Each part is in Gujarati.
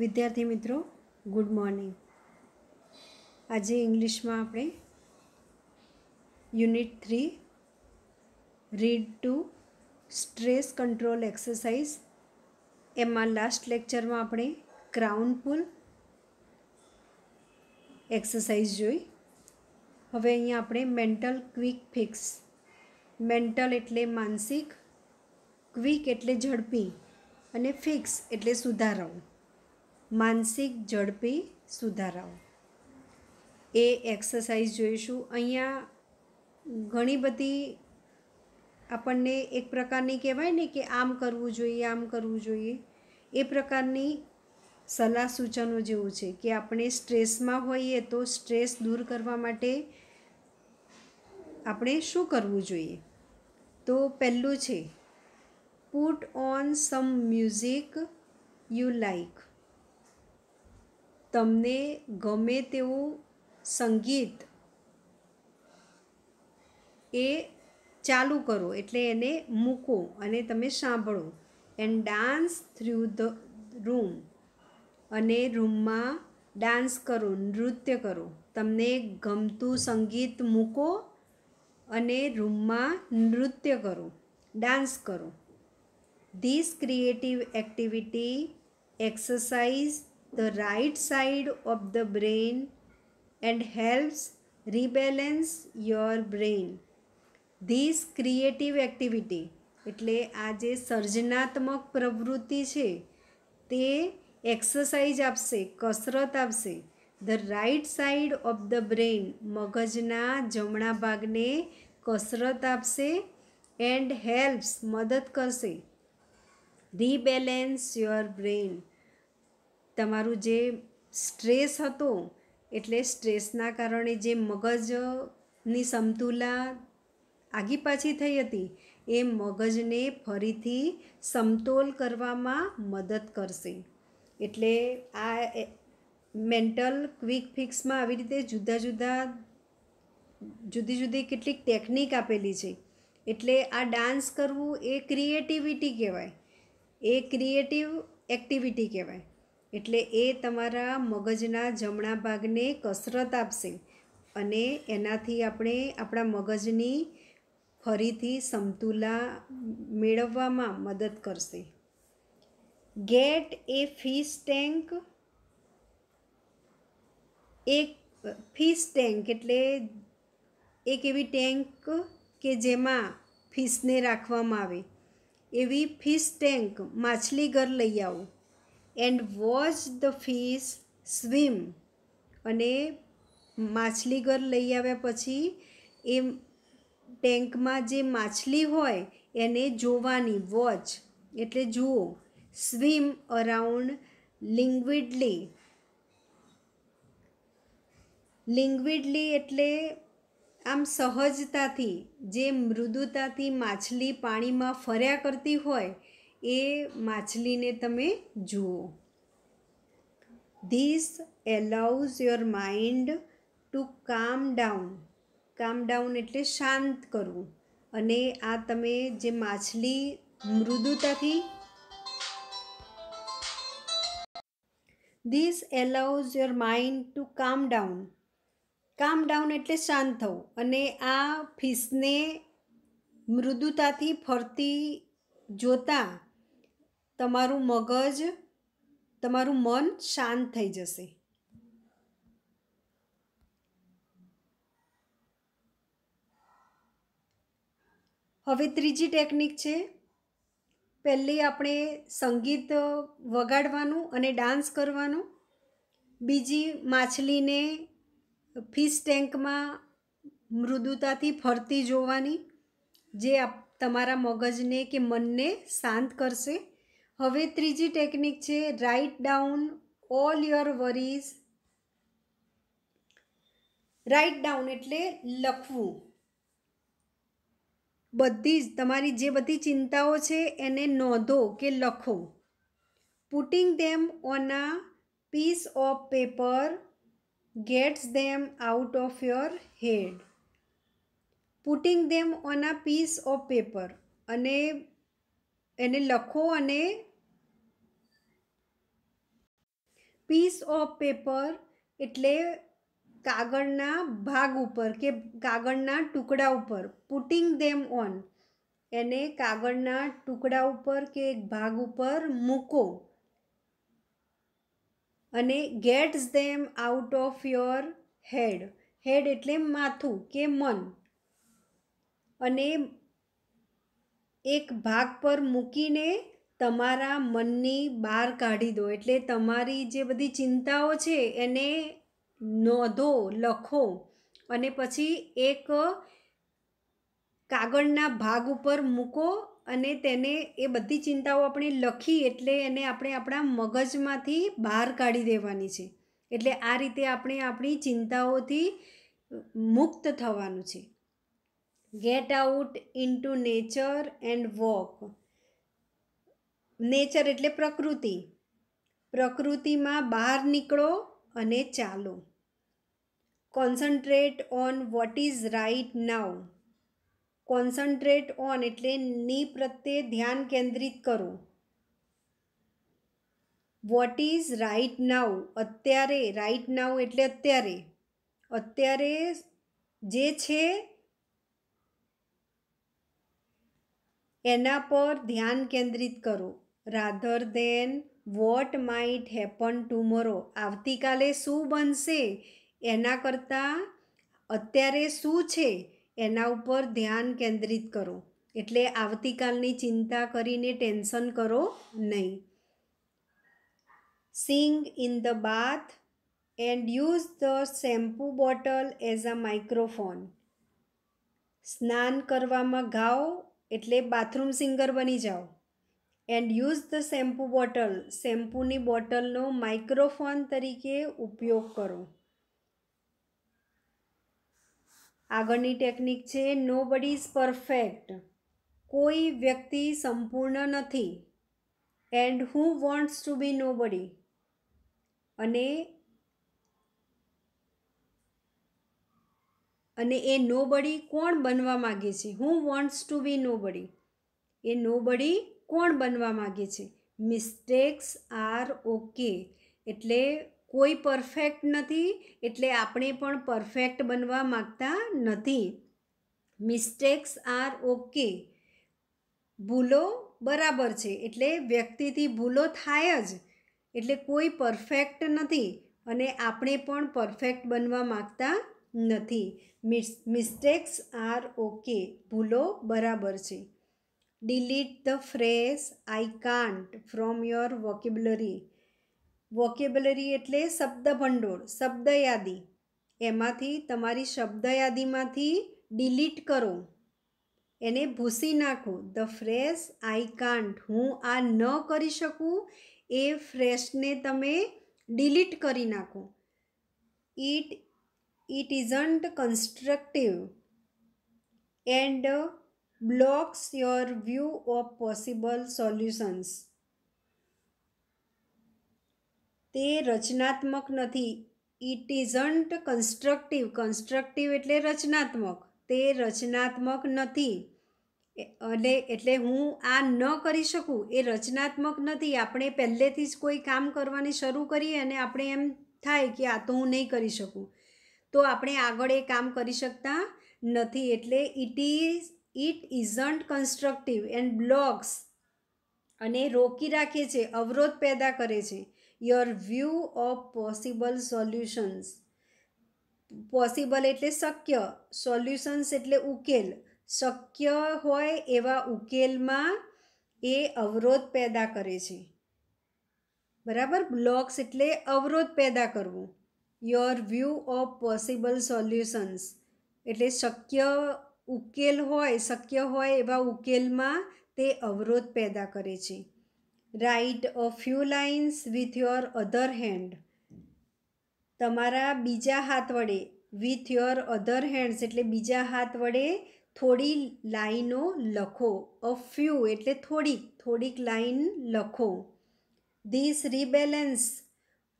વિદ્યાર્થી મિત્રો ગુડ મોર્નિંગ આજે ઇંગ્લિશમાં આપણે unit three read to stress control exercise એમાં લાસ્ટ લેક્ચરમાં આપણે ક્રાઉન પુલ એક્સરસાઇઝ જોઈ હવે અહીંયા આપણે મેન્ટલ ક્વિક ફિક્સ મેન્ટલ એટલે માનસિક ક્વિક એટલે ઝડપી અને ફિક્સ એટલે સુધારવું માનસિક ઝડપી સુધારાઓ એ એક્સરસાઇઝ જોઈશું અહીંયા ઘણી બધી આપણને એક પ્રકારની કહેવાય ને કે આમ કરવું જોઈએ આમ કરવું જોઈએ એ પ્રકારની સલાહ સૂચનો જેવું છે કે આપણે સ્ટ્રેસમાં હોઈએ તો સ્ટ્રેસ દૂર કરવા માટે આપણે શું કરવું જોઈએ તો પહેલું છે put on some music you like તમને ગમે તેવું સંગીત એ ચાલુ કરો એટલે એને મૂકો અને તમે સાંભળો and dance through the room અને રૂમમાં ડાન્સ કરો નૃત્ય કરો તમને ગમતું સંગીત મૂકો અને રૂમમાં નૃત્ય કરો ડાન્સ કરો this creative activity exercise the right side of the brain and helps rebalance your brain. This creative activity એટલે આ જે સર્જનાત્મક પ્રવૃત્તિ છે તે એક્સરસાઇઝ આપશે કસરત આપશે the right side of the brain મગજના જમણા ભાગને કસરત આપશે એન્ડ હેલ્પ્સ મદદ કરશે રીબેલેન્સ યોર બ્રેઇન તમારું જે સ્ટ્રેસ હતો એટલે સ્ટ્રેસના કારણે જે મગજની સમતુલા આગી પાછી થઈ હતી એ મગજને ફરીથી સમતોલ કરવામાં મદદ કરશે એટલે આ મેન્ટલ ક્વિક ફિક્સમાં આવી રીતે જુદા જુદા જુદી જુદી કેટલીક ટેકનિક આપેલી છે એટલે આ ડાન્સ કરવું એ ક્રિએટિવિટી કહેવાય એ ક્રિએટિવ એક્ટિવિટી કહેવાય એટલે એ તમારા મગજના જમણા ભાગને કસરત આપશે અને એનાથી આપણે આપણા મગજની ફરીથી સમતુલા મેળવવામાં મદદ કરશે ગેટ એ ફિશ ટેન્ક એક ફિશ ટેન્ક એટલે એક એવી ટેન્ક કે જેમાં ફિશને રાખવામાં આવે એવી ફિશ ટેન્ક માછલી ઘર લઈ આવો and watch the fish swim અને માછલી ઘર લઈ આવ્યા પછી એ ટેન્કમાં જે માછલી હોય એને જોવાની વોચ એટલે જુઓ સ્વિમ અરાઉન્ડ લિંગ્વિડલી લિંગ્વિડલી એટલે આમ સહજતાથી જે મૃદુતાથી માછલી પાણીમાં ફર્યા કરતી હોય એ માછલીને તમે જુઓ this allows your mind to calm down calm down એટલે શાંત કરવું અને આ તમે જે માછલી મૃદુતાથી this allows your mind to calm down calm down એટલે શાંત થવું અને આ ફિશને મૃદુતાથી ફરતી જોતાં તમારું મગજ તમારું મન શાંત થઈ જશે હવે ત્રીજી ટેકનિક છે પહેલી આપણે સંગીત વગાડવાનું અને ડાન્સ કરવાનું બીજી માછલીને ફિશ ટેન્કમાં મૃદુતાથી ફરતી જોવાની જે તમારા મગજને કે મનને શાંત કરશે હવે ત્રીજી ટેકનિક છે write down all your worries write down એટલે લખવું બધી જ તમારી જે બધી ચિંતાઓ છે એને નોંધો કે લખો putting them on a piece of paper gets them out of your head putting them on a piece of paper અને એને લખો અને પીસ ઓફ પેપર એટલે કાગળના ભાગ ઉપર કે કાગળના ટુકડા ઉપર પુટિંગ ધેમ ઓન એને કાગળના ટુકડા ઉપર કે એક ભાગ ઉપર મૂકો અને gets them out of your head head એટલે માથું કે મન અને એક ભાગ પર મૂકીને તમારા મનની બહાર કાઢી દો એટલે તમારી જે બધી ચિંતાઓ છે એને નોંધો લખો અને પછી એક કાગળના ભાગ ઉપર મૂકો અને તેને એ બધી ચિંતાઓ આપણે લખી એટલે એને આપણે આપણા મગજમાંથી બહાર કાઢી દેવાની છે એટલે આ રીતે આપણે આપણી ચિંતાઓથી મુક્ત થવાનું છે get out into nature and walk nature એટલે પ્રકૃતિ પ્રકૃતિમાં બહાર નીકળો અને ચાલો concentrate on what is right now concentrate on એટલે ની પ્રત્યે ધ્યાન કેન્દ્રિત કરો વોટ ઇઝ રાઇટ નાવ અત્યારે રાઇટ નાવ એટલે અત્યારે અત્યારે જે છે એના પર ધ્યાન કેન્દ્રિત કરો rather than what might happen tomorrow આવતીકાલે શું બનશે એના કરતાં અત્યારે શું છે એના ઉપર ધ્યાન કેન્દ્રિત કરો એટલે આવતીકાલની ચિંતા કરીને ટેન્શન કરો નહીં sing in the bath and use the shampoo bottle as a microphone સ્નાન કરવામાં ગાઓ એટલે બાથરૂમ સિંગર બની જાઓ and use the shampoo bottle શેમ્પૂની બોટલનો માઇક્રોફોન તરીકે ઉપયોગ કરો આગળની ટેકનિક છે નો બડી ઇઝ પરફેક્ટ કોઈ વ્યક્તિ સંપૂર્ણ નથી એન્ડ હું વોન્ટ્સ ટુ બી નો બડી અને અને એ નો બડી કોણ બનવા માગે છે હું વોન્ટ્સ ટુ બી નો બડી એ નો બડી કોણ બનવા માગે છે મિસ્ટેક્સ આર ઓકે એટલે કોઈ પરફેક્ટ નથી એટલે આપણે પણ પરફેક્ટ બનવા માગતા નથી મિસ્ટેક્સ આર ઓકે ભૂલો બરાબર છે એટલે વ્યક્તિથી ભૂલો થાય જ એટલે કોઈ પરફેક્ટ નથી અને આપણે પણ પરફેક્ટ બનવા માગતા નથી મિસ્ટેક્સ આર ઓકે ભૂલો બરાબર છે delete the phrase I can't from your vocabulary vocabulary એટલે શબ્દ ભંડોળ શબ્દ યાદી એમાંથી તમારી શબ્દ યાદીમાંથી ડિલીટ કરો એને ભૂસી નાખો ધ ફ્રેશ આઈ કાન્ટ હું આ ન કરી શકું એ ફ્રેશને તમે ડિલીટ કરી નાખો it it isn't constructive and blocks your view of possible solutions તે રચનાત્મક નથી ઇટ ઇઝન્ટ કન્સ્ટ્રક્ટિવ કન્સ્ટ્રક્ટિવ એટલે રચનાત્મક તે રચનાત્મક નથી એટલે એટલે હું આ ન કરી શકું એ રચનાત્મક નથી આપણે પહેલેથી જ કોઈ કામ કરવાની શરૂ કરીએ અને આપણે એમ થાય કે આ તો હું નહીં કરી શકું તો આપણે આગળ એ કામ કરી શકતા નથી એટલે it is it isn't constructive and blocks અને રોકી રાખે છે અવરોધ પેદા કરે છે your view of possible solutions possible એટલે શક્ય સોલ્યુશન્સ એટલે ઉકેલ શક્ય હોય એવા ઉકેલમાં એ અવરોધ પેદા કરે છે બરાબર બ્લોક્સ એટલે અવરોધ પેદા કરવું your view of possible solutions એટલે શક્ય ઉકેલ હોય શક્ય હોય એવા ઉકેલમાં તે અવરોધ પેદા કરે છે write a few lines with your other hand તમારા બીજા હાથ વડે વિથ યોર અધર હેન્ડ્સ એટલે બીજા હાથ વડે થોડી લાઈનો લખો અ ફ્યુ એટલે થોડીક થોડીક લાઈન લખો ધીસ રિબેલેન્સ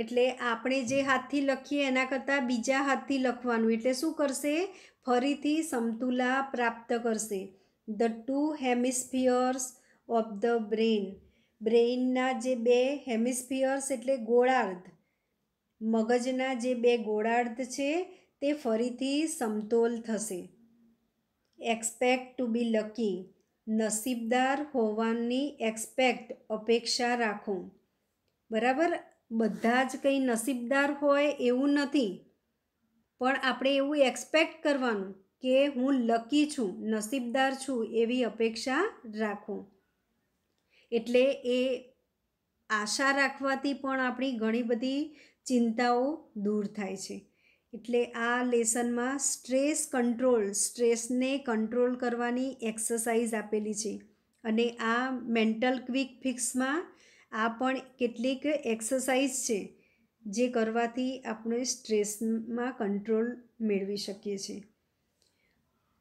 એટલે આપણે જે હાથથી લખીએ એના કરતાં બીજા હાથથી લખવાનું એટલે શું કરશે ફરીથી સમતુલા પ્રાપ્ત કરશે the two hemispheres of the brain બ્રેઇનના જે બે હેમિસ્ફિયર્સ એટલે ગોળાર્ધ મગજના જે બે ગોળાર્ધ છે તે ફરીથી સમતોલ થશે એક્સપેક્ટ ટુ બી લકી નસીબદાર હોવાની એક્સપેક્ટ અપેક્ષા રાખો બરાબર બધા જ કંઈ નસીબદાર હોય એવું નથી પણ આપણે એવું એક્સપેક્ટ કરવાનું કે હું લકી છું નસીબદાર છું એવી અપેક્ષા રાખું એટલે એ આશા રાખવાથી પણ આપણી ઘણી બધી ચિંતાઓ દૂર થાય છે એટલે આ લેસનમાં સ્ટ્રેસ કંટ્રોલ સ્ટ્રેસને કંટ્રોલ કરવાની એક્સરસાઇઝ આપેલી છે અને આ મેન્ટલ ક્વિક ફિક્સમાં આ પણ કેટલીક એક્સરસાઇઝ છે જે કરવાથી આપણે સ્ટ્રેસમાં કંટ્રોલ મેળવી શકીએ છીએ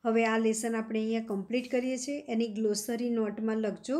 હવે આ લેસન આપણે અહીંયા કમ્પ્લીટ કરીએ છીએ એની ગ્લોસરી નોટમાં લખજો